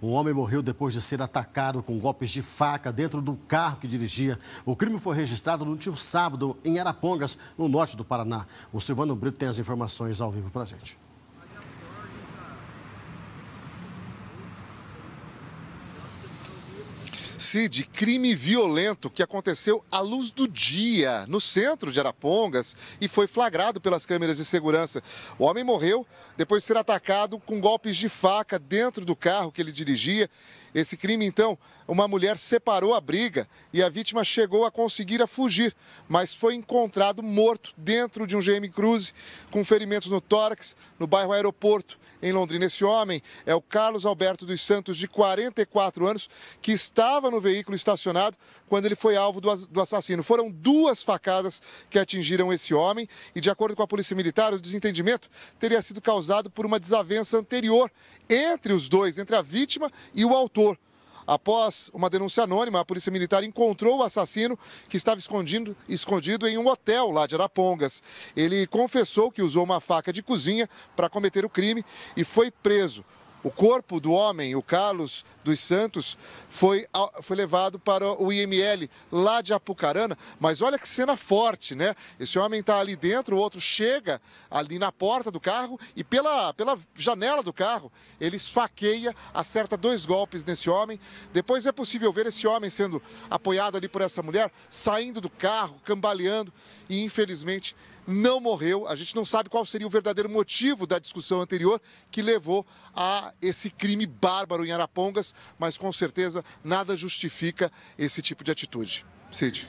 Um homem morreu depois de ser atacado com golpes de faca dentro do carro que dirigia. O crime foi registrado no último sábado em Arapongas, no norte do Paraná. O Silvano Brito tem as informações ao vivo para gente. Cid, crime violento que aconteceu à luz do dia no centro de Arapongas e foi flagrado pelas câmeras de segurança. O homem morreu depois de ser atacado com golpes de faca dentro do carro que ele dirigia esse crime, então, uma mulher separou a briga e a vítima chegou a conseguir a fugir, mas foi encontrado morto dentro de um GM Cruze com ferimentos no tórax, no bairro Aeroporto, em Londrina. Esse homem é o Carlos Alberto dos Santos, de 44 anos, que estava no veículo estacionado quando ele foi alvo do assassino. Foram duas facadas que atingiram esse homem e, de acordo com a Polícia Militar, o desentendimento teria sido causado por uma desavença anterior entre os dois, entre a vítima e o autor. Após uma denúncia anônima, a Polícia Militar encontrou o assassino que estava escondido, escondido em um hotel lá de Arapongas. Ele confessou que usou uma faca de cozinha para cometer o crime e foi preso. O corpo do homem, o Carlos dos Santos, foi, foi levado para o IML lá de Apucarana. Mas olha que cena forte, né? Esse homem está ali dentro, o outro chega ali na porta do carro e pela, pela janela do carro ele esfaqueia, acerta dois golpes nesse homem. Depois é possível ver esse homem sendo apoiado ali por essa mulher, saindo do carro, cambaleando e infelizmente não morreu. A gente não sabe qual seria o verdadeiro motivo da discussão anterior que levou a esse crime bárbaro em Arapongas, mas com certeza nada justifica esse tipo de atitude. Cid.